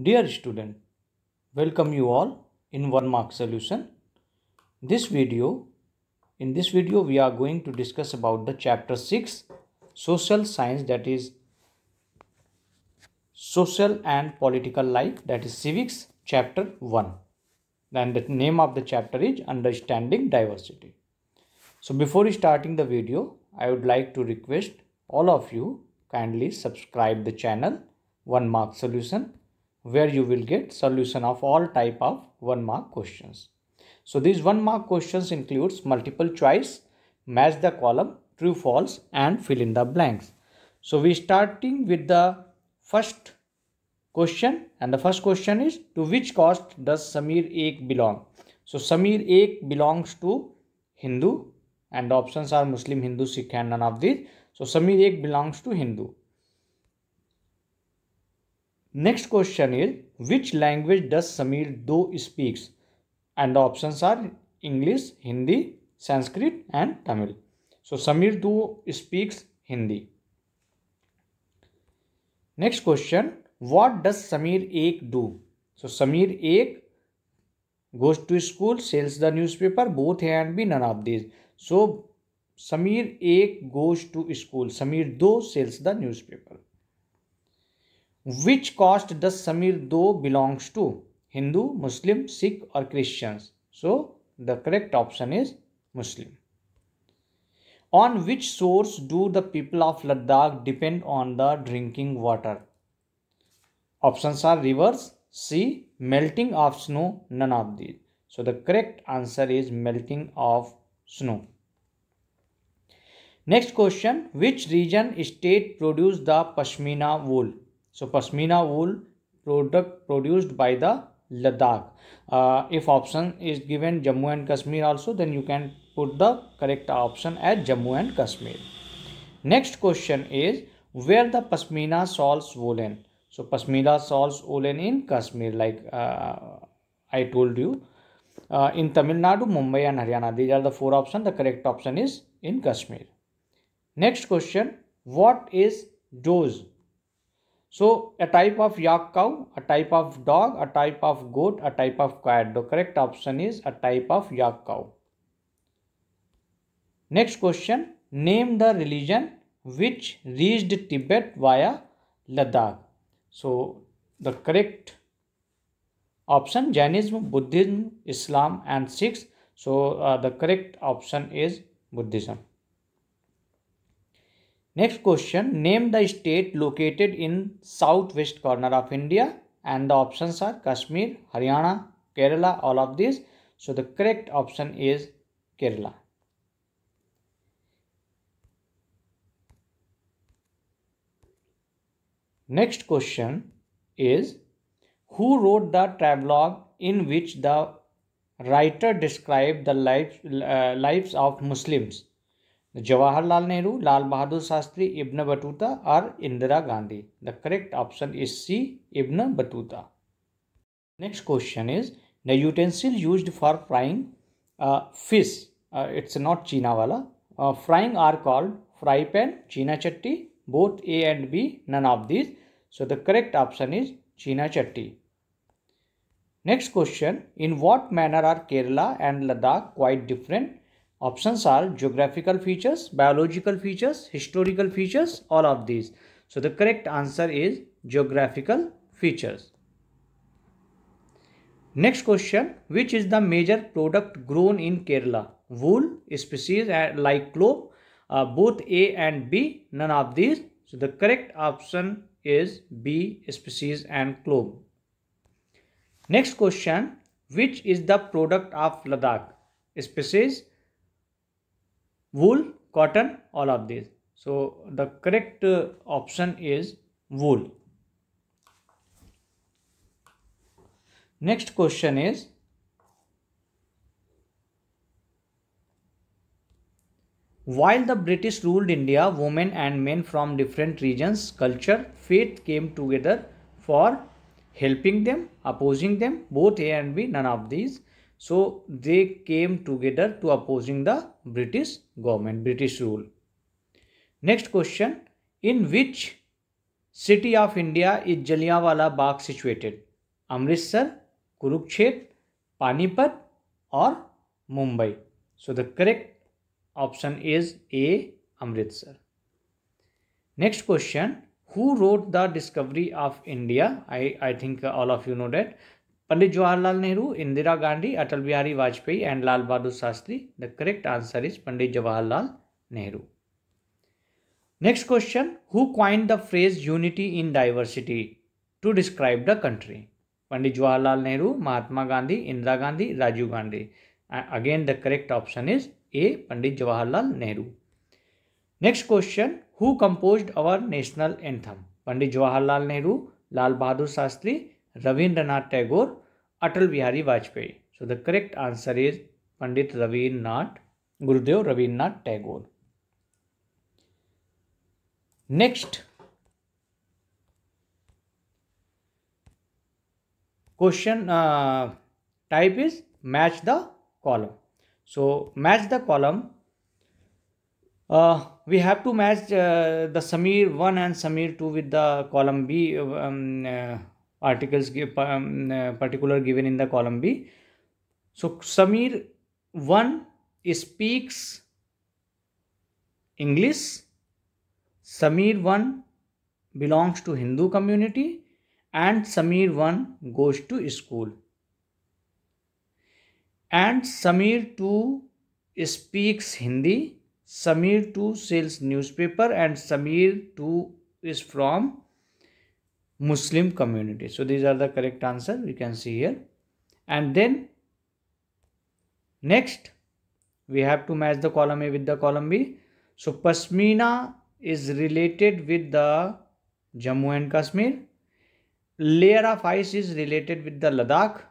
Dear student, welcome you all in one mark solution. This video, in this video we are going to discuss about the chapter 6 social science that is social and political life that is civics chapter 1. And the name of the chapter is understanding diversity. So before starting the video, I would like to request all of you kindly subscribe the channel one mark solution where you will get solution of all type of one mark questions. So these one mark questions includes multiple choice, match the column, true false and fill in the blanks. So we starting with the first question and the first question is to which caste does Samir Ek belong? So Samir Ek belongs to Hindu and the options are Muslim, Hindu, Sikh and none of these. So Samir Ek belongs to Hindu. Next question is which language does Samir Do speaks? And the options are English, Hindi, Sanskrit and Tamil. So Samir Do speaks Hindi. Next question what does Samir Ek do? So Samir Ek goes to school, sells the newspaper, both A and B, none of these. So Samir Ek goes to school. Samir Do sells the newspaper which caste does Samir Do belongs to? Hindu, Muslim, Sikh or Christians? So the correct option is Muslim. On which source do the people of Ladakh depend on the drinking water? Options are rivers, sea, melting of snow, none of these. So the correct answer is melting of snow. Next question, which region state produce the Pashmina wool? So pashmina wool product produced by the Ladakh. Uh, if option is given Jammu and Kashmir also then you can put the correct option as Jammu and Kashmir. Next question is where the pashmina shawls woolen. So pashmina shawls woolen in Kashmir like uh, I told you. Uh, in Tamil Nadu, Mumbai and Haryana. These are the four options. The correct option is in Kashmir. Next question. What is doze? So a type of yak cow, a type of dog, a type of goat, a type of cat. The correct option is a type of yak cow. Next question, name the religion which reached Tibet via Ladakh. So the correct option Jainism, Buddhism, Islam and Sikhs. So uh, the correct option is Buddhism. Next question, name the state located in southwest corner of India and the options are Kashmir, Haryana, Kerala, all of these. So the correct option is Kerala. Next question is who wrote the travelogue in which the writer described the life, uh, lives of Muslims Jawaharlal Nehru, Lal Bahadur Shastri, Ibn Battuta or Indira Gandhi. The correct option is C. Ibn Battuta. Next question is the utensil used for frying uh, fish. Uh, it's not china wala. Uh, frying are called fry pan, china chatti. Both A and B, none of these. So the correct option is china chatti. Next question, in what manner are Kerala and Ladakh quite different? Options are geographical features, biological features, historical features, all of these. So the correct answer is geographical features. Next question, which is the major product grown in Kerala? Wool, species uh, like clove, uh, both A and B, none of these. So the correct option is B, species and clove. Next question, which is the product of Ladakh? Species wool cotton all of these so the correct uh, option is wool next question is While the British ruled India, women and men from different regions, culture, faith came together for helping them, opposing them, both A and B, none of these. So they came together to opposing the British government, British rule. Next question, in which city of India is Jallianwala Bagh situated? Amritsar, Kurukshetra, Panipat or Mumbai? So the correct option is A, Amritsar. Next question, who wrote the discovery of India? I, I think all of you know that. Pandit Jawaharlal Nehru, Indira Gandhi, Atal Bihari Vajpayee and Lal Bahadur Shastri. The correct answer is Pandit Jawaharlal Nehru. Next question, who coined the phrase unity in diversity to describe the country? Pandit Jawaharlal Nehru, Mahatma Gandhi, Indira Gandhi, Rajiv Gandhi. again, the correct option is A. Pandit Jawaharlal Nehru. Next question, who composed our national anthem? Pandit Jawaharlal Nehru, Lal Bahadur Shastri, Ravindranath Tagore, Atal Bihari Vajpayee. So the correct answer is Pandit Ravindranath, Gurudev Ravindranath Tagore. Next question uh, type is match the column. So match the column. Uh, we have to match uh, the Samir 1 and Samir 2 with the column B um, uh, articles give, um, uh, particular given in the column B. So Samir 1 speaks English. Samir 1 belongs to Hindu community and Samir 1 goes to school. And Samir 2 speaks Hindi. Samir 2 sells newspaper and Samir 2 is from Muslim community. So these are the correct answer We can see here. And then next we have to match the column A with the column B. So Pashmina is related with the Jammu and Kashmir. Layer of ice is related with the Ladakh.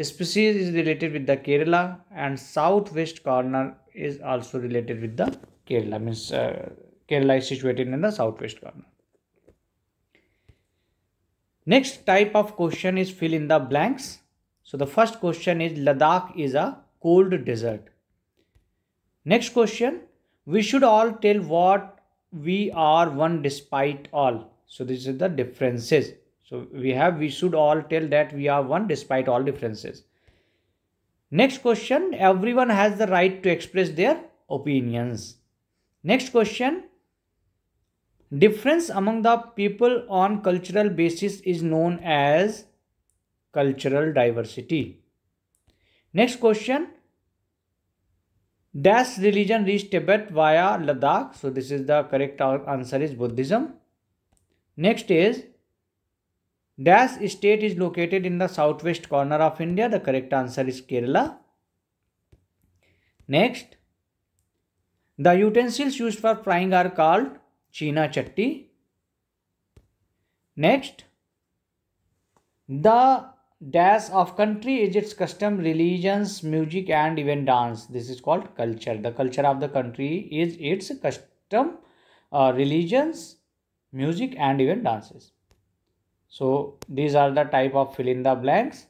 Species is related with the Kerala and southwest corner is also related with the Kerala means uh, Kerala is situated in the southwest corner. Next type of question is fill in the blanks. So the first question is Ladakh is a cold desert. Next question, we should all tell what we are one despite all. So this is the differences. So we have we should all tell that we are one despite all differences. Next question, everyone has the right to express their opinions. Next question, difference among the people on cultural basis is known as cultural diversity next question dash religion reached tibet via ladakh so this is the correct answer is buddhism next is dash state is located in the southwest corner of india the correct answer is kerala next the utensils used for frying are called China Chatti. Next, the dash of country is its custom, religions, music and even dance. This is called culture. The culture of the country is its custom, uh, religions, music and even dances. So these are the type of fill in the blanks.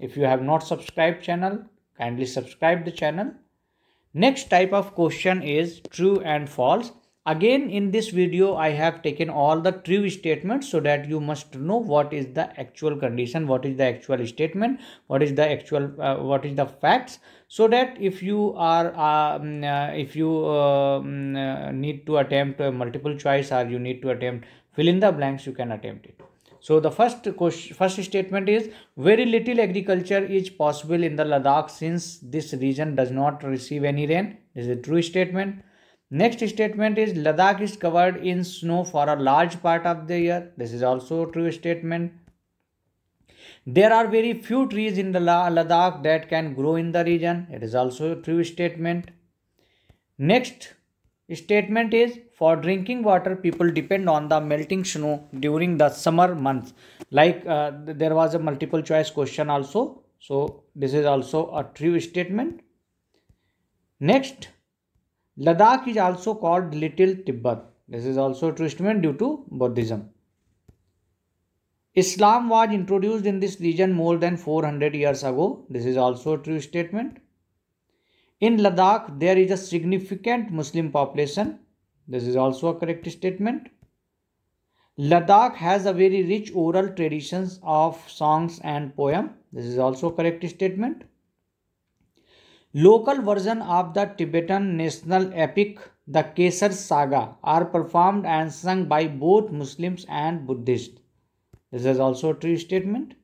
If you have not subscribed channel, kindly subscribe the channel. Next type of question is true and false. Again in this video I have taken all the true statements so that you must know what is the actual condition, what is the actual statement, what is the actual, uh, what is the facts so that if you are, uh, mm, uh if you uh, mm, uh, need to attempt uh, multiple choice or you need to attempt fill in the blanks you can attempt it. So the first question, first statement is very little agriculture is possible in the Ladakh since this region does not receive any rain. This is a true statement. Next statement is Ladakh is covered in snow for a large part of the year. This is also a true statement. There are very few trees in the Ladakh that can grow in the region. It is also a true statement. Next statement is for drinking water people depend on the melting snow during the summer months. Like uh, there was a multiple choice question also. So this is also a true statement. Next Ladakh is also called Little Tibet. This is also a true statement due to Buddhism. Islam was introduced in this region more than 400 years ago. This is also a true statement. In Ladakh, there is a significant Muslim population. This is also a correct statement. Ladakh has a very rich oral traditions of songs and poem. This is also a correct statement. Local version of the Tibetan national epic the Kesar Saga are performed and sung by both Muslims and Buddhists. This is also a true statement.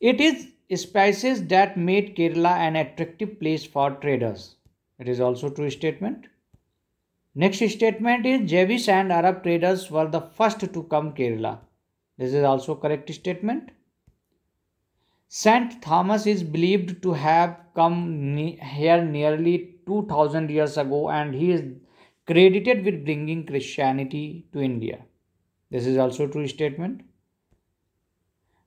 It is spices that made Kerala an attractive place for traders. It is also true statement. Next statement is Jewish and Arab traders were the first to come Kerala. This is also correct statement. St. Thomas is believed to have come ne here nearly 2000 years ago and he is credited with bringing Christianity to India. This is also true statement.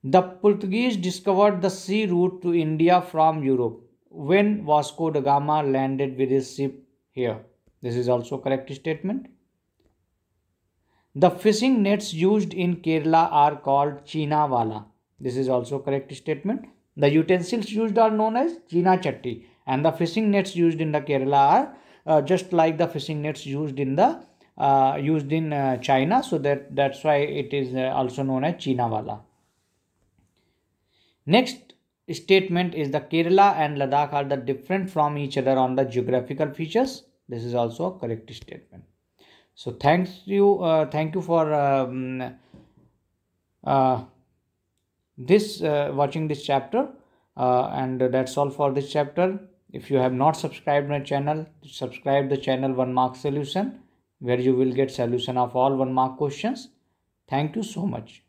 The Portuguese discovered the sea route to India from Europe when Vasco da Gama landed with his ship here. This is also correct statement. The fishing nets used in Kerala are called Chinawala. This is also correct statement. The utensils used are known as China chatti and the fishing nets used in the Kerala are uh, just like the fishing nets used in the uh, used in uh, China. So that that's why it is uh, also known as Chinawala. Next statement is the Kerala and Ladakh are the different from each other on the geographical features. This is also a correct statement. So thanks you, uh, thank you for um, uh, this uh, watching this chapter uh, and that's all for this chapter if you have not subscribed my channel subscribe the channel one mark solution where you will get solution of all one mark questions thank you so much